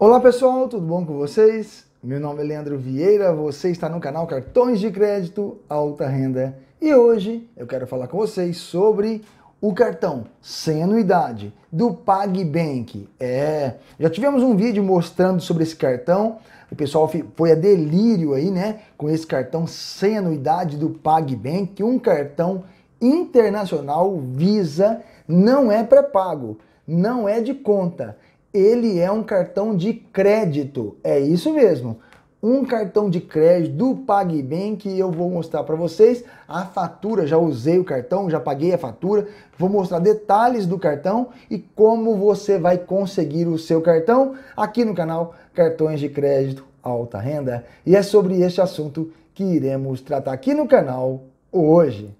Olá pessoal, tudo bom com vocês? Meu nome é Leandro Vieira, você está no canal Cartões de Crédito Alta Renda e hoje eu quero falar com vocês sobre o cartão sem anuidade do PagBank. É, já tivemos um vídeo mostrando sobre esse cartão. O pessoal foi a delírio aí, né, com esse cartão sem anuidade do PagBank, um cartão internacional Visa, não é pré-pago, não é de conta ele é um cartão de crédito. É isso mesmo. Um cartão de crédito do PagBank que eu vou mostrar para vocês. A fatura, já usei o cartão, já paguei a fatura. Vou mostrar detalhes do cartão e como você vai conseguir o seu cartão aqui no canal Cartões de Crédito Alta Renda. E é sobre este assunto que iremos tratar aqui no canal hoje.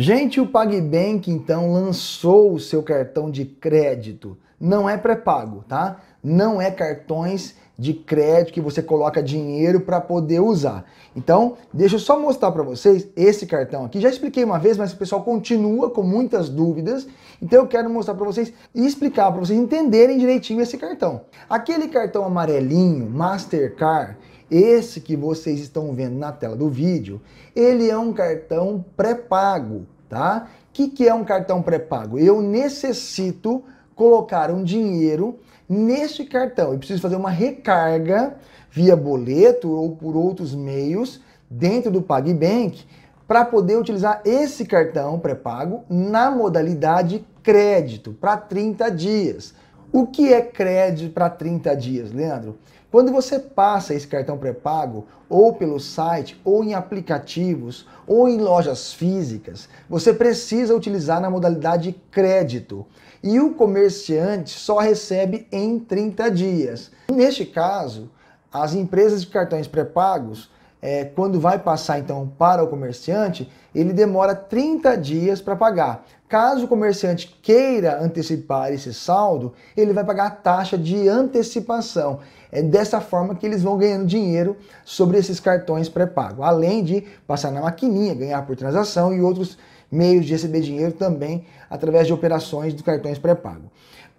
Gente, o PagBank então lançou o seu cartão de crédito. Não é pré-pago, tá? Não é cartões de crédito que você coloca dinheiro para poder usar. Então, deixa eu só mostrar para vocês esse cartão aqui. Já expliquei uma vez, mas o pessoal continua com muitas dúvidas. Então, eu quero mostrar para vocês e explicar para vocês entenderem direitinho esse cartão. Aquele cartão amarelinho, Mastercard, esse que vocês estão vendo na tela do vídeo, ele é um cartão pré-pago, tá? O que, que é um cartão pré-pago? Eu necessito colocar um dinheiro nesse cartão. Eu preciso fazer uma recarga via boleto ou por outros meios dentro do PagBank para poder utilizar esse cartão pré-pago na modalidade crédito para 30 dias. O que é crédito para 30 dias, Leandro? Quando você passa esse cartão pré-pago, ou pelo site, ou em aplicativos, ou em lojas físicas, você precisa utilizar na modalidade crédito. E o comerciante só recebe em 30 dias. Neste caso, as empresas de cartões pré-pagos, é, quando vai passar então para o comerciante, ele demora 30 dias para pagar. Caso o comerciante queira antecipar esse saldo, ele vai pagar a taxa de antecipação. É dessa forma que eles vão ganhando dinheiro sobre esses cartões pré-pago, além de passar na maquininha, ganhar por transação e outros meios de receber dinheiro também através de operações de cartões pré-pago.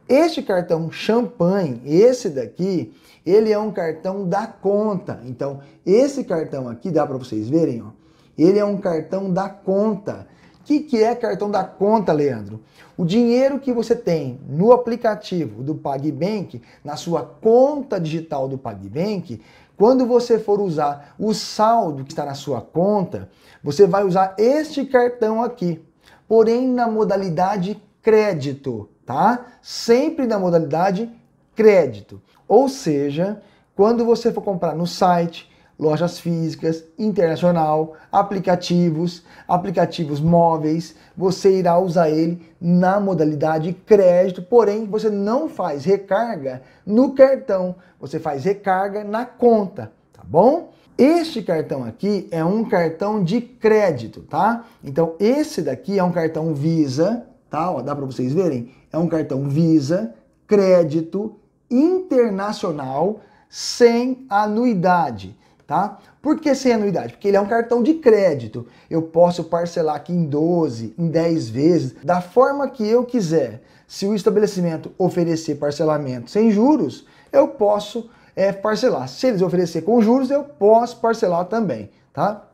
Este cartão champanhe, esse daqui, ele é um cartão da conta. Então, esse cartão aqui, dá para vocês verem, ó, ele é um cartão da conta que, que é cartão da conta, Leandro? O dinheiro que você tem no aplicativo do PagBank, na sua conta digital do PagBank, quando você for usar o saldo que está na sua conta, você vai usar este cartão aqui, porém na modalidade crédito, tá? Sempre na modalidade crédito. Ou seja, quando você for comprar no site, lojas físicas, internacional, aplicativos, aplicativos móveis. Você irá usar ele na modalidade crédito, porém você não faz recarga no cartão, você faz recarga na conta, tá bom? Este cartão aqui é um cartão de crédito, tá? Então esse daqui é um cartão Visa, tá? Ó, dá para vocês verem? É um cartão Visa, crédito internacional sem anuidade tá? Por que sem anuidade? Porque ele é um cartão de crédito. Eu posso parcelar aqui em 12, em 10 vezes, da forma que eu quiser. Se o estabelecimento oferecer parcelamento sem juros, eu posso é, parcelar. Se eles oferecer com juros, eu posso parcelar também, tá?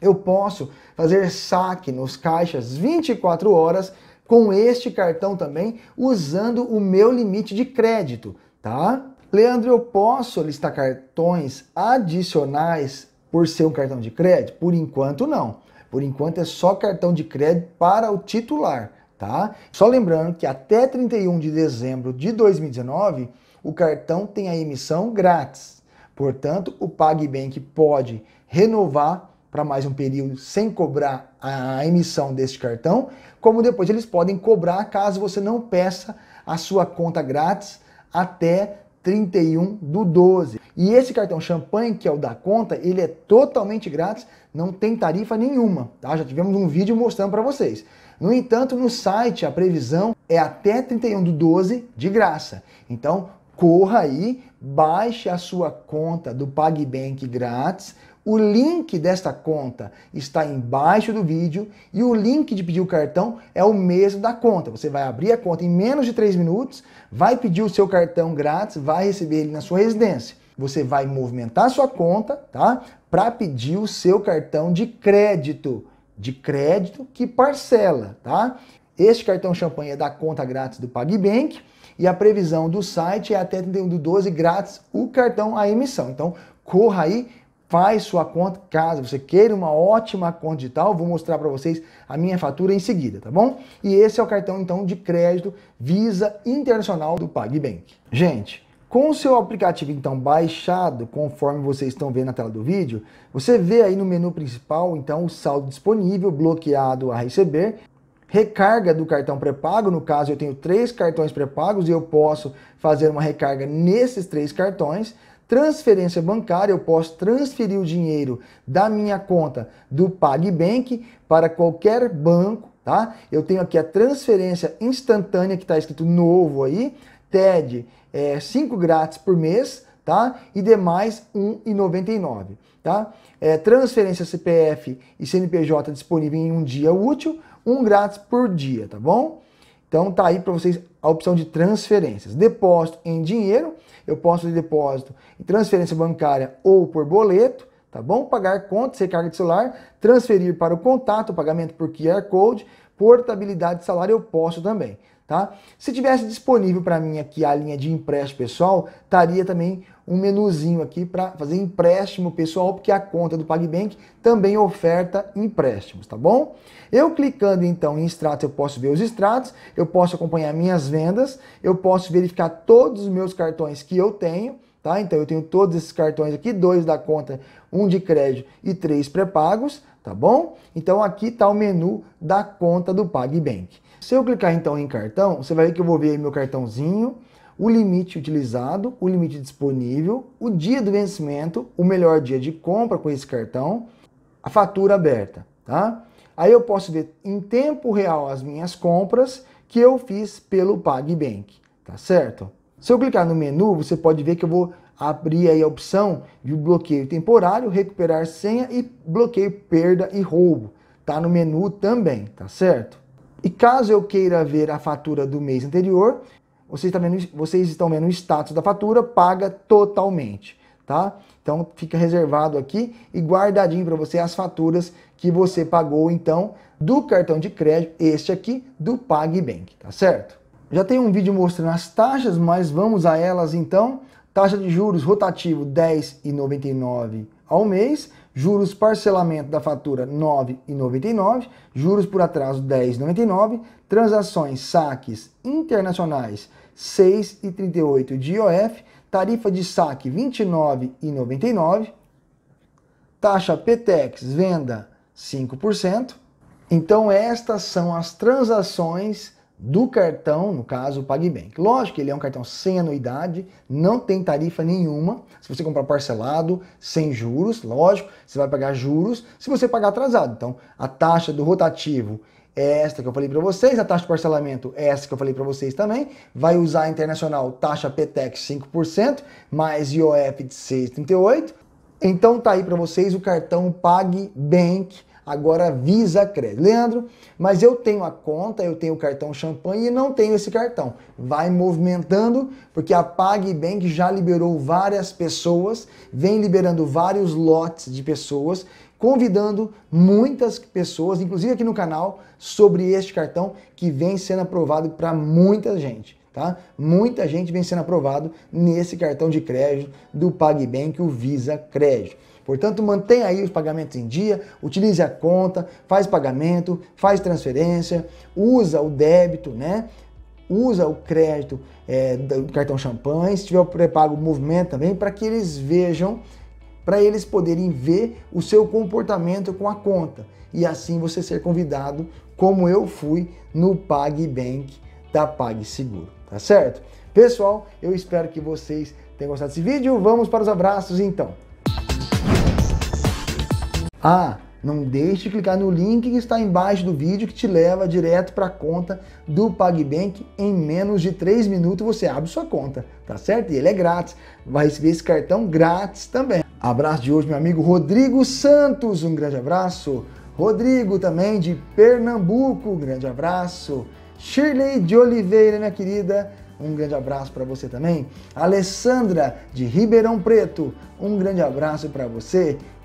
Eu posso fazer saque nos caixas 24 horas com este cartão também, usando o meu limite de crédito, tá? Leandro, eu posso listar cartões adicionais por ser um cartão de crédito? Por enquanto, não. Por enquanto é só cartão de crédito para o titular, tá? Só lembrando que até 31 de dezembro de 2019, o cartão tem a emissão grátis. Portanto, o PagBank pode renovar para mais um período sem cobrar a emissão deste cartão, como depois eles podem cobrar caso você não peça a sua conta grátis até 31 do 12. E esse cartão champanhe, que é o da conta, ele é totalmente grátis, não tem tarifa nenhuma, tá? Já tivemos um vídeo mostrando para vocês. No entanto, no site a previsão é até 31 do 12 de graça. Então, corra aí, baixe a sua conta do PagBank grátis. O link desta conta está embaixo do vídeo e o link de pedir o cartão é o mesmo da conta. Você vai abrir a conta em menos de 3 minutos, vai pedir o seu cartão grátis, vai receber ele na sua residência. Você vai movimentar a sua conta, tá? Para pedir o seu cartão de crédito, de crédito que parcela, tá? Este cartão champanhe é da conta grátis do PagBank e a previsão do site é até 31 do 12 grátis o cartão à emissão. Então, corra aí, faz sua conta caso você queira uma ótima conta digital. Vou mostrar para vocês a minha fatura em seguida, tá bom? E esse é o cartão então de crédito Visa Internacional do PagBank. Gente, com o seu aplicativo então baixado, conforme vocês estão vendo na tela do vídeo, você vê aí no menu principal então o saldo disponível, bloqueado a receber recarga do cartão pré-pago. No caso, eu tenho três cartões pré-pagos e eu posso fazer uma recarga nesses três cartões. Transferência bancária, eu posso transferir o dinheiro da minha conta do PagBank para qualquer banco, tá? Eu tenho aqui a transferência instantânea que está escrito novo aí, TED é, 5 grátis por mês, tá? E demais R$ 1,99, tá? É, transferência CPF e CNPJ disponível em um dia útil, um grátis por dia, tá bom? Então tá aí para vocês a opção de transferências. Depósito em dinheiro, eu posso fazer depósito em transferência bancária ou por boleto, tá bom? Pagar contas, recarga de celular, transferir para o contato, pagamento por QR Code, portabilidade de salário eu posso também. Tá? Se tivesse disponível para mim aqui a linha de empréstimo pessoal, estaria também um menuzinho aqui para fazer empréstimo pessoal, porque a conta do PagBank também oferta empréstimos, tá bom? Eu clicando então em extratos, eu posso ver os extratos, eu posso acompanhar minhas vendas, eu posso verificar todos os meus cartões que eu tenho, tá? Então eu tenho todos esses cartões aqui, dois da conta, um de crédito e três pré-pagos, tá bom? Então aqui está o menu da conta do PagBank. Se eu clicar então em cartão, você vai ver que eu vou ver meu cartãozinho, o limite utilizado, o limite disponível, o dia do vencimento, o melhor dia de compra com esse cartão, a fatura aberta, tá? Aí eu posso ver em tempo real as minhas compras que eu fiz pelo PagBank, tá certo? Se eu clicar no menu, você pode ver que eu vou abrir aí a opção de bloqueio temporário, recuperar senha e bloqueio perda e roubo. Tá no menu também, tá certo? E caso eu queira ver a fatura do mês anterior, vocês, tá vendo, vocês estão vendo o status da fatura, paga totalmente, tá? Então fica reservado aqui e guardadinho para você as faturas que você pagou então do cartão de crédito, este aqui do PagBank, tá certo? Já tem um vídeo mostrando as taxas, mas vamos a elas então. Taxa de juros rotativo 10,99 ao mês, Juros parcelamento da fatura R$ 9,99, juros por atraso R$ 10,99, transações saques internacionais R$ 6,38 de IOF, tarifa de saque R$ 29,99, taxa PTEX venda 5%. Então estas são as transações do cartão, no caso, o PagBank. Lógico que ele é um cartão sem anuidade, não tem tarifa nenhuma. Se você comprar parcelado, sem juros, lógico, você vai pagar juros se você pagar atrasado. Então, a taxa do rotativo é esta que eu falei para vocês, a taxa de parcelamento é essa que eu falei para vocês também. Vai usar a internacional taxa PTEX 5%, mais IOF de 6,38%. Então tá aí para vocês o cartão PagBank agora Visa Crédito. Leandro, mas eu tenho a conta, eu tenho o cartão champanhe e não tenho esse cartão. Vai movimentando, porque a PagBank já liberou várias pessoas, vem liberando vários lotes de pessoas, convidando muitas pessoas, inclusive aqui no canal, sobre este cartão que vem sendo aprovado para muita gente. Tá? Muita gente vem sendo aprovado nesse cartão de crédito do PagBank, o Visa Crédito. Portanto, mantenha aí os pagamentos em dia, utilize a conta, faz pagamento, faz transferência, usa o débito, né? Usa o crédito é, do cartão champanhe, se tiver o pré-pago movimento também, para que eles vejam, para eles poderem ver o seu comportamento com a conta. E assim você ser convidado, como eu fui no PagBank da PagSeguro, tá certo? Pessoal, eu espero que vocês tenham gostado desse vídeo. Vamos para os abraços então. Ah, não deixe de clicar no link que está embaixo do vídeo que te leva direto para a conta do PagBank. Em menos de 3 minutos você abre sua conta, tá certo? E ele é grátis. Vai receber esse cartão grátis também. Abraço de hoje, meu amigo Rodrigo Santos. Um grande abraço. Rodrigo também de Pernambuco. Um grande abraço. Shirley de Oliveira, minha querida. Um grande abraço para você também. Alessandra de Ribeirão Preto, um grande abraço para você.